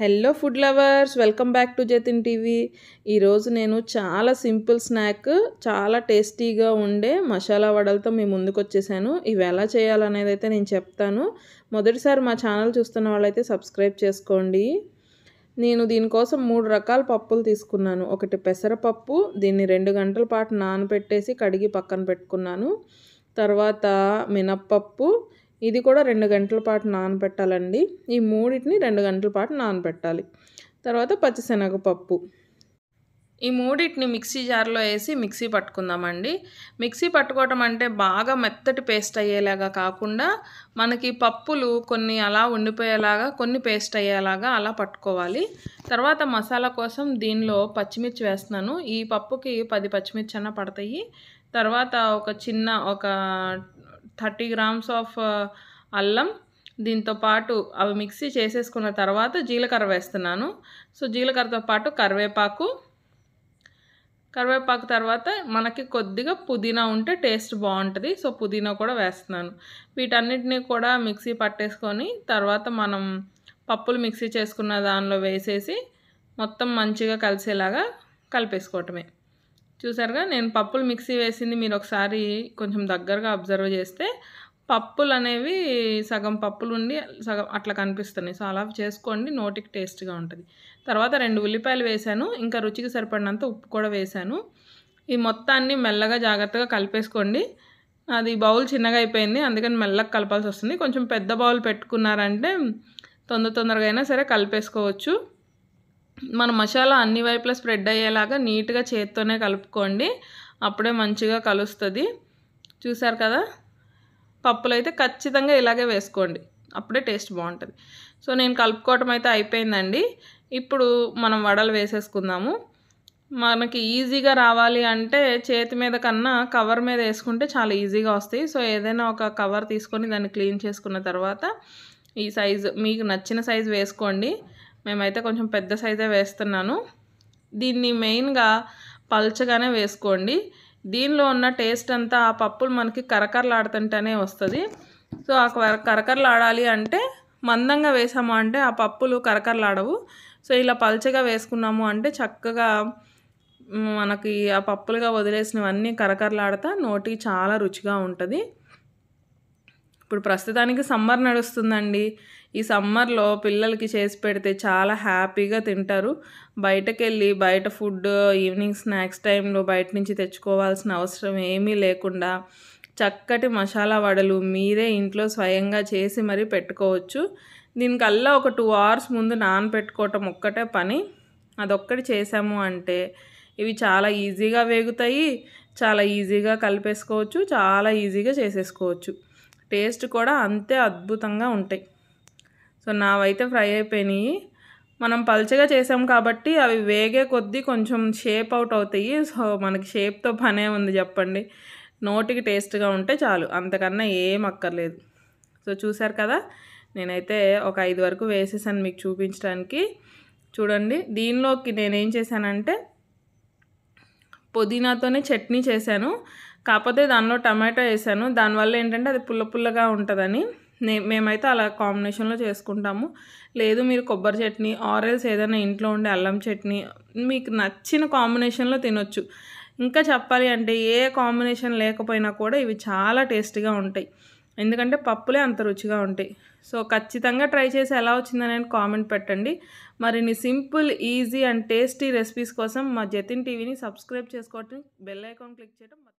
hello food lovers welcome back to Jatin TV ఈరోజు నేను చాలా సింపుల్ స్నాక్ చాలా టేస్టీగా ఉండే మసాలా వడలతో మీ ముందుకు వచ్చేసాను ఇవి ఎలా చేయాలనేది అయితే నేను చెప్తాను మొదటిసారి మా ఛానల్ చూస్తున్న వాళ్ళైతే సబ్స్క్రైబ్ చేసుకోండి నేను దీనికోసం మూడు రకాల పప్పులు తీసుకున్నాను ఒకటి పెసరపప్పు దీన్ని రెండు గంటల పాటు నానబెట్టేసి కడిగి పక్కన పెట్టుకున్నాను తర్వాత మినప్పప్పు ఇది కూడా రెండు గంటల పాటు నానబెట్టాలండి ఈ మూడింటిని రెండు గంటల పాటు నానబెట్టాలి తర్వాత పచ్చిశనగపప్పు ఈ మూడింటిని మిక్సీ జార్లో వేసి మిక్సీ పట్టుకుందామండి మిక్సీ పట్టుకోవటం అంటే బాగా మెత్తటి పేస్ట్ అయ్యేలాగా కాకుండా మనకి పప్పులు కొన్ని అలా ఉండిపోయేలాగా కొన్ని పేస్ట్ అయ్యేలాగా అలా పట్టుకోవాలి తర్వాత మసాలా కోసం దీనిలో పచ్చిమిర్చి వేస్తున్నాను ఈ పప్పుకి పది పచ్చిమిర్చి అన్న పడతాయి తర్వాత ఒక చిన్న ఒక థర్టీ గ్రామ్స్ ఆఫ్ అల్లం దీంతో పాటు అవి మిక్సీ చేసేసుకున్న తర్వాత జీలకర్ర వేస్తున్నాను సో జీలకర్రతో పాటు కరివేపాకు కరివేపాకు తర్వాత మనకి కొద్దిగా పుదీనా ఉంటే టేస్ట్ బాగుంటుంది సో పుదీనా కూడా వేస్తున్నాను వీటన్నిటిని కూడా మిక్సీ పట్టేసుకొని తర్వాత మనం పప్పులు మిక్సీ చేసుకున్న దానిలో వేసేసి మొత్తం మంచిగా కలిసేలాగా కలిపేసుకోవటమే చూసారుగా నేను పప్పులు మిక్సీ వేసింది మీరు ఒకసారి కొంచెం దగ్గరగా అబ్జర్వ్ చేస్తే పప్పులు అనేవి సగం పప్పులు ఉండి సగం అట్లా కనిపిస్తున్నాయి సో అలా చేసుకోండి నోటికి టేస్ట్గా ఉంటుంది తర్వాత రెండు ఉల్లిపాయలు వేశాను ఇంకా రుచికి సరిపడినంత ఉప్పు కూడా వేశాను ఈ మొత్తాన్ని మెల్లగా జాగ్రత్తగా కలిపేసుకోండి అది బౌల్ చిన్నగా అయిపోయింది అందుకని మెల్లగా కలపాల్సి వస్తుంది కొంచెం పెద్ద బౌల్ పెట్టుకున్నారంటే తొందర తొందరగా అయినా సరే కలిపేసుకోవచ్చు మన మసాలా అన్ని వైపులా స్ప్రెడ్ అయ్యేలాగా నీట్గా చేత్తోనే కలుపుకోండి అప్పుడే మంచిగా కలుస్తుంది చూసారు కదా పప్పులు అయితే ఖచ్చితంగా ఇలాగే వేసుకోండి అప్పుడే టేస్ట్ బాగుంటుంది సో నేను కలుపుకోవటం అయితే అయిపోయిందండి ఇప్పుడు మనం వడలు వేసేసుకుందాము మనకి ఈజీగా రావాలి అంటే చేతి మీద కన్నా కవర్ మీద వేసుకుంటే చాలా ఈజీగా వస్తాయి సో ఏదైనా ఒక కవర్ తీసుకొని దాన్ని క్లీన్ చేసుకున్న తర్వాత ఈ సైజు మీకు నచ్చిన సైజు వేసుకోండి మేమైతే కొంచెం పెద్ద సైజే వేస్తున్నాను దీన్ని మెయిన్గా పల్చగానే వేసుకోండి దీనిలో ఉన్న టేస్ట్ అంతా ఆ పప్పులు మనకి కరకరలాడుతుంటేనే వస్తుంది సో ఆ కరకరలాడాలి అంటే మందంగా వేసాము అంటే ఆ పప్పులు కరకరలాడవు సో ఇలా పల్చగా వేసుకున్నాము అంటే చక్కగా మనకి ఆ పప్పులుగా వదిలేసినవన్నీ కరకరలాడతా నోటికి చాలా రుచిగా ఉంటుంది ఇప్పుడు ప్రస్తుతానికి సమ్మర్ నడుస్తుందండి ఈ సమ్మర్లో పిల్లలకి చేసి పెడితే చాలా హ్యాపీగా తింటారు బయటకెళ్ళి బయట ఫుడ్ ఈవినింగ్ స్నాక్స్ టైంలో బయట నుంచి తెచ్చుకోవాల్సిన అవసరం ఏమీ లేకుండా చక్కటి మసాలా వడలు మీరే ఇంట్లో స్వయంగా చేసి మరీ పెట్టుకోవచ్చు దీనికల్లా ఒక టూ అవర్స్ ముందు పెట్టుకోవటం ఒక్కటే పని అదొక్కటి చేసాము అంటే ఇవి చాలా ఈజీగా వేగుతాయి చాలా ఈజీగా కలిపేసుకోవచ్చు చాలా ఈజీగా చేసేసుకోవచ్చు టేస్ట్ కూడా అంతే అద్భుతంగా ఉంటాయి సో నావైతే ఫ్రై అయిపోయినాయి మనం పల్చగా చేసాం కాబట్టి అవి వేగే కొద్దీ కొంచెం షేప్ అవుట్ అవుతాయి సో మనకి షేప్తో పనే ఉంది చెప్పండి నోటికి టేస్ట్గా ఉంటే చాలు అంతకన్నా ఏం అక్కర్లేదు సో చూసారు కదా నేనైతే ఒక ఐదు వరకు వేసేసాను మీకు చూపించడానికి చూడండి దీనిలోకి నేనేం చేశానంటే పుదీనాతోనే చట్నీ చేశాను కాకపోతే దానిలో టమాటా వేసాను దానివల్ల ఏంటంటే అది పుల్ల పుల్లగా ఉంటుందని నే మేమైతే అలా కాంబినేషన్లో చేసుకుంటాము లేదు మీరు కొబ్బరి చట్నీ ఆరెల్స్ ఏదైనా ఇంట్లో ఉండే అల్లం చట్నీ మీకు నచ్చిన కాంబినేషన్లో తినొచ్చు ఇంకా చెప్పాలి అంటే ఏ కాంబినేషన్ లేకపోయినా కూడా ఇవి చాలా టేస్టీగా ఉంటాయి ఎందుకంటే పప్పులే అంత రుచిగా ఉంటాయి సో ఖచ్చితంగా ట్రై చేసి ఎలా వచ్చిందని కామెంట్ పెట్టండి నీ simple easy and tasty recipes కోసం మా జతిన్ టీవీని సబ్స్క్రైబ్ చేసుకోవటం బెల్ ఐకాన్ క్లిక్ చేయడం